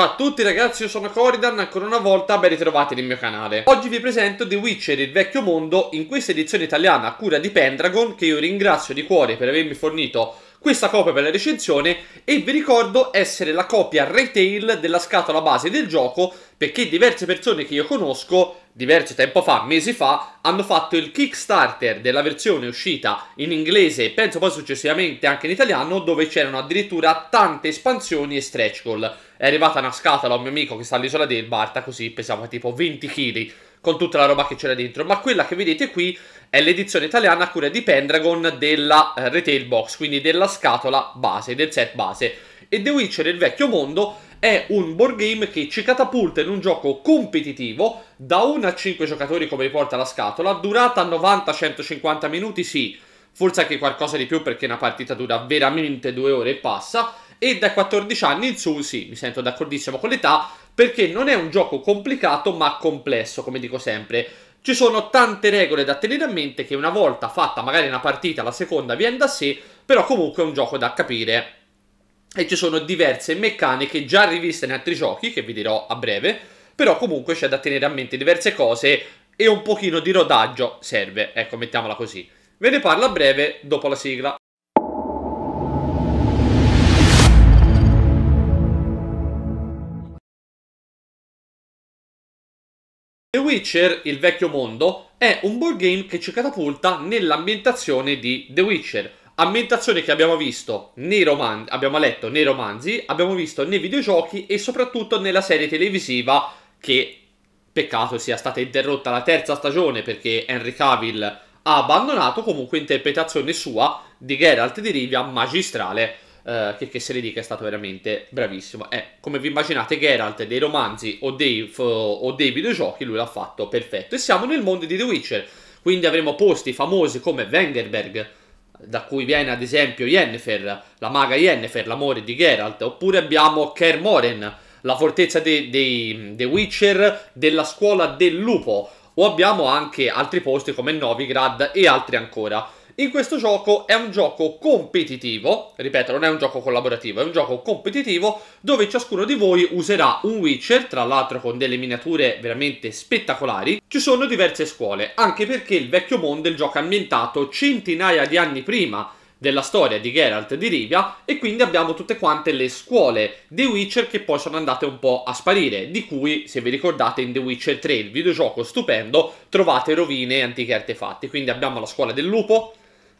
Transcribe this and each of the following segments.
Ciao a tutti ragazzi, io sono Coridan, ancora una volta ben ritrovati nel mio canale. Oggi vi presento The Witcher Il Vecchio Mondo in questa edizione italiana a cura di Pendragon, che io ringrazio di cuore per avermi fornito questa copia per la recensione e vi ricordo essere la copia retail della scatola base del gioco perché diverse persone che io conosco, diverso tempo fa, mesi fa, hanno fatto il Kickstarter della versione uscita in inglese e penso poi successivamente anche in italiano dove c'erano addirittura tante espansioni e stretch goal. È arrivata una scatola a un mio amico che sta all'isola del Elbarta così pesava tipo 20 kg con tutta la roba che c'era dentro, ma quella che vedete qui è l'edizione italiana a cura di Pendragon della eh, retail box, quindi della scatola base, del set base. E The Witcher, il vecchio mondo, è un board game che ci catapulta in un gioco competitivo da 1 a 5 giocatori come riporta la scatola, durata 90-150 minuti sì, forse anche qualcosa di più perché una partita dura veramente 2 ore e passa, e da 14 anni in su sì, mi sento d'accordissimo con l'età, perché non è un gioco complicato ma complesso, come dico sempre. Ci sono tante regole da tenere a mente che una volta fatta magari una partita, la seconda viene da sé, però comunque è un gioco da capire. E ci sono diverse meccaniche già riviste in altri giochi, che vi dirò a breve, però comunque c'è da tenere a mente diverse cose e un pochino di rodaggio serve, ecco, mettiamola così. Ve ne parlo a breve dopo la sigla. The Witcher, il vecchio mondo, è un board game che ci catapulta nell'ambientazione di The Witcher. Ambientazione che abbiamo visto nei romanzi, abbiamo letto nei romanzi, abbiamo visto nei videogiochi e soprattutto nella serie televisiva che peccato sia stata interrotta la terza stagione perché Henry Cavill ha abbandonato comunque interpretazione sua di Geralt di Rivia magistrale. Eh, che, che se ne dica è stato veramente bravissimo. Eh, come vi immaginate Geralt dei romanzi o dei, uh, o dei videogiochi, lui l'ha fatto perfetto. E siamo nel mondo di The Witcher, quindi avremo posti famosi come Wengerberg, da cui viene ad esempio Yennefer, la maga Yennefer, l'amore di Geralt, oppure abbiamo Kaer Moren, la fortezza dei, dei, dei Witcher della scuola del lupo, o abbiamo anche altri posti come Novigrad e altri ancora in questo gioco è un gioco competitivo, ripeto, non è un gioco collaborativo, è un gioco competitivo dove ciascuno di voi userà un Witcher, tra l'altro con delle miniature veramente spettacolari. Ci sono diverse scuole, anche perché il vecchio mondo è il gioco ambientato centinaia di anni prima della storia di Geralt di Rivia e quindi abbiamo tutte quante le scuole The Witcher che poi sono andate un po' a sparire, di cui se vi ricordate in The Witcher 3, il videogioco stupendo, trovate rovine e antichi artefatti, quindi abbiamo la scuola del lupo,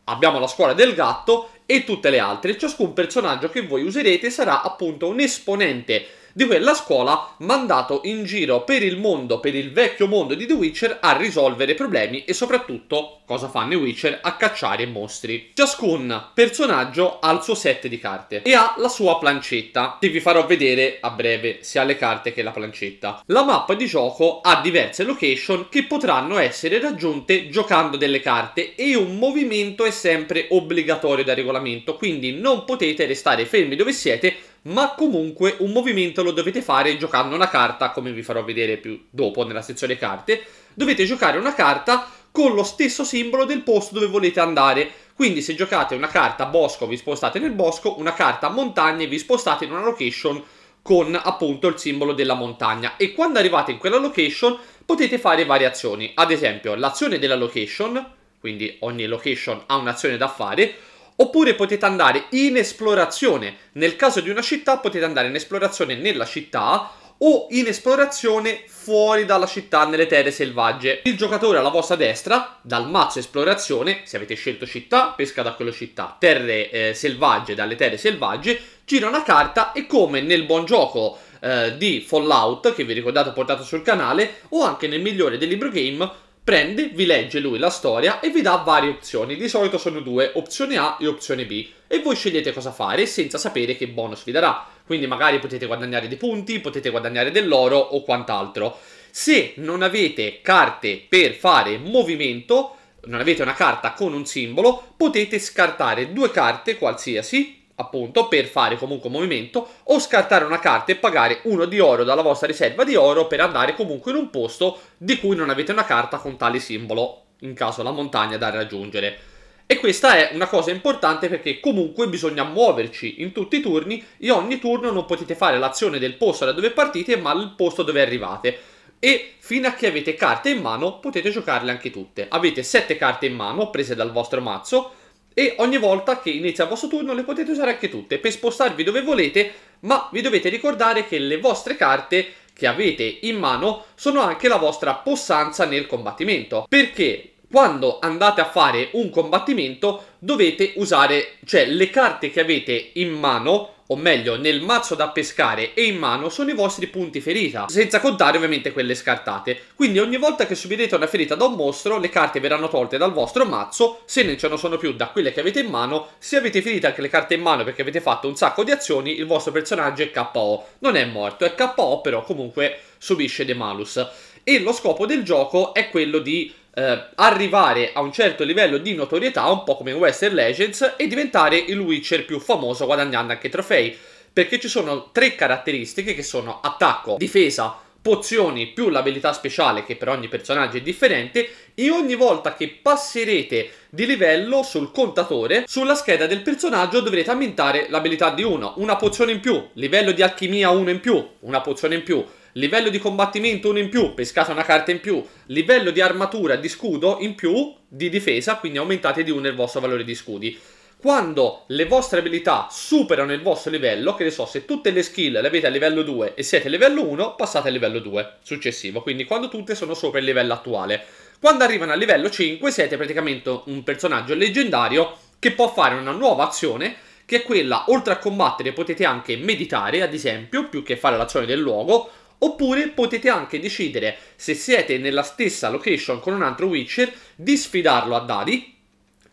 abbiamo la scuola del gatto e tutte le altre. Ciascun personaggio che voi userete sarà appunto un esponente di quella scuola mandato in giro per il mondo, per il vecchio mondo di The Witcher, a risolvere problemi e soprattutto, cosa fanno i Witcher, a cacciare mostri. Ciascun personaggio ha il suo set di carte e ha la sua plancetta, che vi farò vedere a breve sia le carte che la plancetta. La mappa di gioco ha diverse location che potranno essere raggiunte giocando delle carte e un movimento è sempre obbligatorio da regolamento, quindi non potete restare fermi dove siete, ma comunque un movimento momento lo dovete fare giocando una carta, come vi farò vedere più dopo nella sezione carte. Dovete giocare una carta con lo stesso simbolo del posto dove volete andare. Quindi se giocate una carta bosco vi spostate nel bosco, una carta montagne vi spostate in una location con appunto il simbolo della montagna e quando arrivate in quella location potete fare varie azioni, ad esempio l'azione della location, quindi ogni location ha un'azione da fare, Oppure potete andare in esplorazione. Nel caso di una città potete andare in esplorazione nella città o in esplorazione fuori dalla città nelle terre selvagge. Il giocatore alla vostra destra, dal mazzo esplorazione, se avete scelto città, pesca da quella città, terre eh, selvagge, dalle terre selvagge, gira una carta e come nel buon gioco eh, di Fallout, che vi ricordate ho portato sul canale, o anche nel migliore del libro game, prende, vi legge lui la storia e vi dà varie opzioni, di solito sono due, opzione A e opzione B, e voi scegliete cosa fare senza sapere che bonus vi darà, quindi magari potete guadagnare dei punti, potete guadagnare dell'oro o quant'altro. Se non avete carte per fare movimento, non avete una carta con un simbolo, potete scartare due carte qualsiasi appunto per fare comunque un movimento o scartare una carta e pagare uno di oro dalla vostra riserva di oro per andare comunque in un posto di cui non avete una carta con tale simbolo, in caso la montagna da raggiungere. E questa è una cosa importante perché comunque bisogna muoverci in tutti i turni e ogni turno non potete fare l'azione del posto da dove partite ma il posto dove arrivate e fino a che avete carte in mano potete giocarle anche tutte. Avete 7 carte in mano prese dal vostro mazzo e ogni volta che inizia il vostro turno le potete usare anche tutte per spostarvi dove volete, ma vi dovete ricordare che le vostre carte che avete in mano sono anche la vostra possanza nel combattimento, perché quando andate a fare un combattimento dovete usare, cioè le carte che avete in mano o meglio nel mazzo da pescare e in mano sono i vostri punti ferita, senza contare ovviamente quelle scartate. Quindi ogni volta che subirete una ferita da un mostro, le carte verranno tolte dal vostro mazzo, se non ce ne sono più da quelle che avete in mano, se avete finito anche le carte in mano perché avete fatto un sacco di azioni, il vostro personaggio è KO. Non è morto, è KO però comunque subisce dei malus e lo scopo del gioco è quello di eh, arrivare a un certo livello di notorietà, un po' come in Western Legends, e diventare il Witcher più famoso guadagnando anche trofei, perché ci sono tre caratteristiche che sono attacco, difesa, pozioni più l'abilità speciale che per ogni personaggio è differente e ogni volta che passerete di livello sul contatore, sulla scheda del personaggio dovrete aumentare l'abilità di uno, una pozione in più, livello di alchimia 1 in più, una pozione in più, livello di combattimento uno in più, pescata una carta in più, livello di armatura di scudo in più di difesa, quindi aumentate di uno il vostro valore di scudi. Quando le vostre abilità superano il vostro livello, che ne so, se tutte le skill le avete a livello 2 e siete a livello 1, passate al livello 2 successivo, quindi quando tutte sono sopra il livello attuale. Quando arrivano al livello 5 siete praticamente un personaggio leggendario che può fare una nuova azione che è quella, oltre a combattere, potete anche meditare, ad esempio, più che fare l'azione del luogo, Oppure potete anche decidere, se siete nella stessa location con un altro Witcher, di sfidarlo a dadi.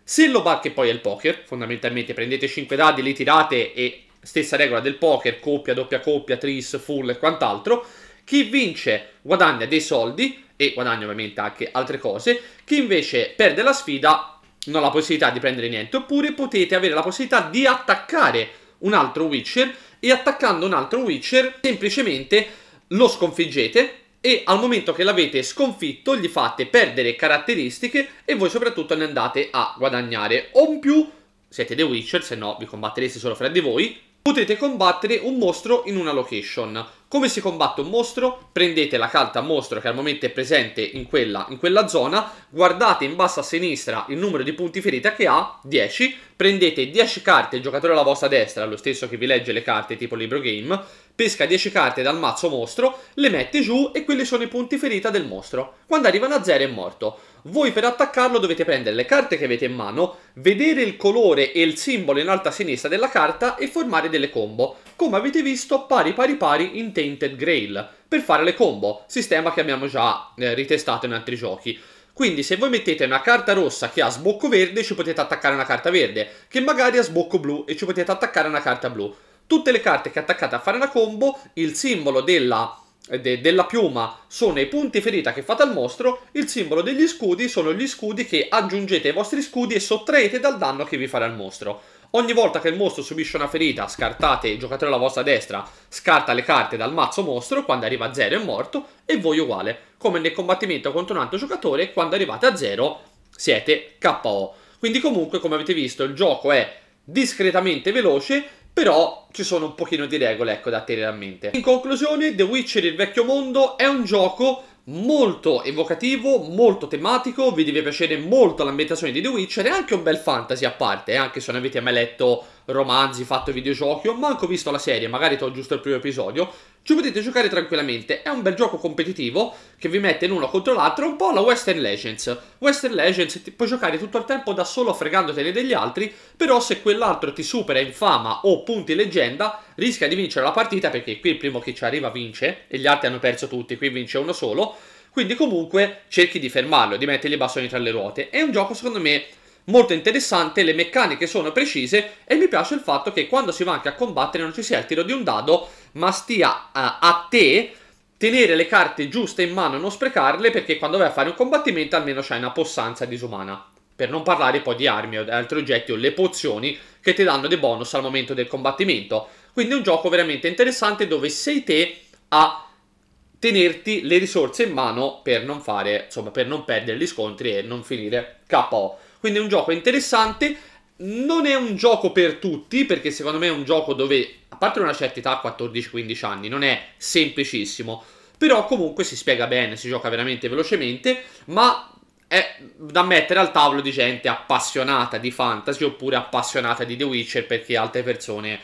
Se lo bar che poi è il poker, fondamentalmente prendete 5 dadi, li tirate e stessa regola del poker, coppia, doppia coppia, tris, full e quant'altro. Chi vince guadagna dei soldi e guadagna ovviamente anche altre cose. Chi invece perde la sfida non ha la possibilità di prendere niente. Oppure potete avere la possibilità di attaccare un altro Witcher e attaccando un altro Witcher semplicemente lo sconfiggete e al momento che l'avete sconfitto gli fate perdere caratteristiche e voi soprattutto ne andate a guadagnare o in più siete The Witcher se no vi combattereste solo fra di voi potete combattere un mostro in una location come si combatte un mostro? Prendete la carta mostro che al momento è presente in quella, in quella zona, guardate in basso a sinistra il numero di punti ferita che ha, 10, prendete 10 carte, il giocatore alla vostra destra, lo stesso che vi legge le carte tipo libro game, pesca 10 carte dal mazzo mostro, le mette giù e quelli sono i punti ferita del mostro. Quando arrivano a 0 è morto. Voi per attaccarlo dovete prendere le carte che avete in mano, vedere il colore e il simbolo in alto a sinistra della carta e formare delle combo, come avete visto pari pari pari in Tainted Grail, per fare le combo, sistema che abbiamo già eh, ritestato in altri giochi. Quindi se voi mettete una carta rossa che ha sbocco verde ci potete attaccare una carta verde, che magari ha sbocco blu e ci potete attaccare una carta blu. Tutte le carte che attaccate a fare una combo, il simbolo della eh, de, della piuma sono i punti ferita che fate al mostro, il simbolo degli scudi sono gli scudi che aggiungete ai vostri scudi e sottraete dal danno che vi farà il mostro. Ogni volta che il mostro subisce una ferita, scartate il giocatore alla vostra destra, scarta le carte dal mazzo mostro, quando arriva a zero è morto, e voi uguale. Come nel combattimento contro un altro giocatore, quando arrivate a zero siete KO. Quindi comunque, come avete visto, il gioco è discretamente veloce, però ci sono un pochino di regole ecco, da tenere a mente. In conclusione, The Witcher il vecchio mondo è un gioco molto evocativo, molto tematico, vi deve piacere molto l'ambientazione di The Witcher, è anche un bel fantasy a parte, eh, anche se non avete mai letto romanzi, fatto videogiochi o manco visto la serie, magari ho giusto il primo episodio, ci potete giocare tranquillamente. È un bel gioco competitivo che vi mette in uno contro l'altro, un po' la Western Legends. Western Legends ti puoi giocare tutto il tempo da solo fregandotene degli altri, però se quell'altro ti supera in fama o punti leggenda, rischia di vincere la partita perché qui il primo che ci arriva vince e gli altri hanno perso tutti, qui vince uno solo. Quindi comunque cerchi di fermarlo, di mettergli i bastoni tra le ruote. È un gioco secondo me molto interessante, le meccaniche sono precise e mi piace il fatto che quando si va anche a combattere non ci sia il tiro di un dado ma stia a, eh, a te tenere le carte giuste in mano e non sprecarle perché quando vai a fare un combattimento almeno c'hai una possanza disumana. Per non parlare poi di armi o di altri oggetti o le pozioni che ti danno dei bonus al momento del combattimento. Quindi è un gioco veramente interessante dove sei te a tenerti le risorse in mano per non fare, insomma, per non perdere gli scontri e non finire KO. Quindi è un gioco interessante non è un gioco per tutti, perché secondo me è un gioco dove, a parte una certa età, 14-15 anni, non è semplicissimo, però comunque si spiega bene, si gioca veramente velocemente, ma è da mettere al tavolo di gente appassionata di fantasy oppure appassionata di The Witcher, perché altre persone,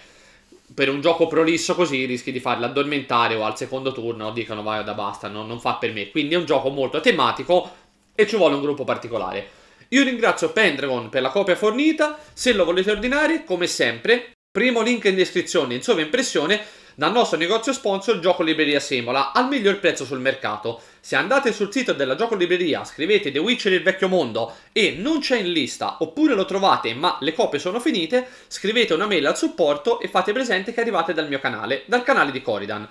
per un gioco prolisso così, rischi di farle addormentare o al secondo turno dicono vai da basta, no, non fa per me. Quindi è un gioco molto tematico e ci vuole un gruppo particolare. Io ringrazio Pendragon per la copia fornita, se lo volete ordinare, come sempre, primo link in descrizione in sovraimpressione, dal nostro negozio sponsor Gioco Libreria Semola al miglior prezzo sul mercato. Se andate sul sito della Gioco Libreria, scrivete The Witcher del vecchio mondo e non c'è in lista, oppure lo trovate ma le copie sono finite, scrivete una mail al supporto e fate presente che arrivate dal mio canale, dal canale di Coridan.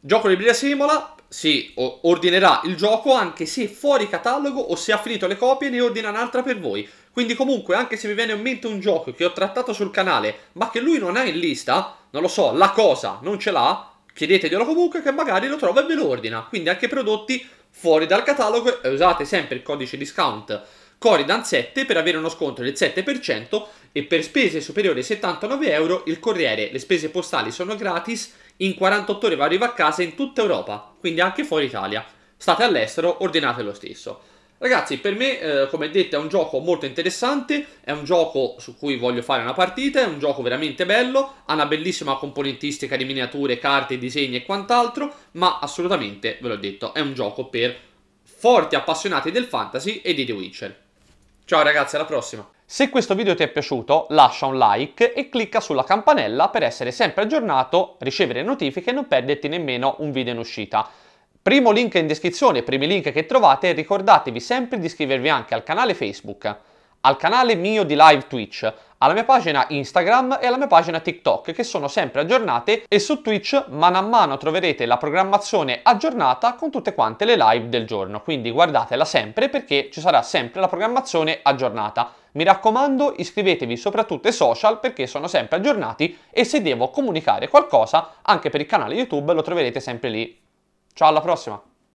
Gioco Libreria Semola, sì, ordinerà il gioco anche se fuori catalogo o se ha finito le copie ne ordina un'altra per voi. Quindi comunque anche se vi viene in mente un gioco che ho trattato sul canale ma che lui non ha in lista, non lo so, la cosa non ce l'ha, chiedeteglielo comunque che magari lo trova e ve lo ordina. Quindi anche prodotti fuori dal catalogo usate sempre il codice discount Coridan7 per avere uno sconto del 7% e per spese superiori ai 79 euro il corriere, le spese postali sono gratis in 48 ore vi arriva a casa in tutta Europa, quindi anche fuori Italia. State all'estero, ordinate lo stesso. Ragazzi, per me, eh, come detto, è un gioco molto interessante, è un gioco su cui voglio fare una partita, è un gioco veramente bello, ha una bellissima componentistica di miniature, carte, disegni e quant'altro, ma assolutamente, ve l'ho detto, è un gioco per forti appassionati del fantasy e di The Witcher. Ciao ragazzi, alla prossima! Se questo video ti è piaciuto lascia un like e clicca sulla campanella per essere sempre aggiornato, ricevere notifiche e non perderti nemmeno un video in uscita. Primo link in descrizione, primi link che trovate, ricordatevi sempre di iscrivervi anche al canale Facebook, al canale mio di live Twitch, alla mia pagina Instagram e alla mia pagina TikTok che sono sempre aggiornate e su Twitch mano a mano troverete la programmazione aggiornata con tutte quante le live del giorno, quindi guardatela sempre perché ci sarà sempre la programmazione aggiornata. Mi raccomando iscrivetevi soprattutto ai social perché sono sempre aggiornati e se devo comunicare qualcosa anche per il canale YouTube lo troverete sempre lì. Ciao alla prossima!